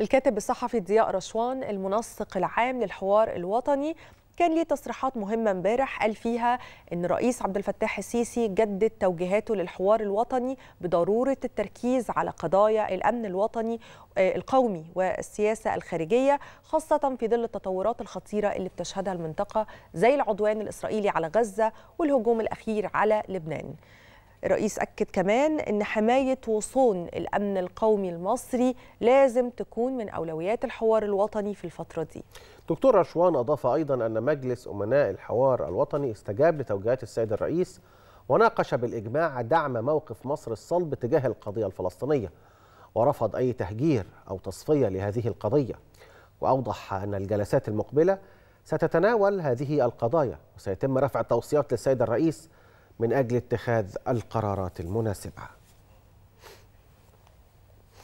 الكاتب الصحفي ضياء رشوان المنسق العام للحوار الوطني كان ليه تصريحات مهمة امبارح قال فيها إن رئيس عبد الفتاح السيسي جدد توجيهاته للحوار الوطني بضرورة التركيز على قضايا الأمن الوطني آه، القومي والسياسة الخارجية خاصة في ظل التطورات الخطيرة اللي بتشهدها المنطقة زي العدوان الإسرائيلي على غزة والهجوم الأخير على لبنان. الرئيس أكد كمان أن حماية وصون الأمن القومي المصري لازم تكون من أولويات الحوار الوطني في الفترة دي دكتور رشوان أضاف أيضا أن مجلس أمناء الحوار الوطني استجاب لتوجيهات السيد الرئيس وناقش بالإجماع دعم موقف مصر الصلب تجاه القضية الفلسطينية ورفض أي تهجير أو تصفية لهذه القضية وأوضح أن الجلسات المقبلة ستتناول هذه القضايا وسيتم رفع التوصيات للسيد الرئيس من أجل اتخاذ القرارات المناسبة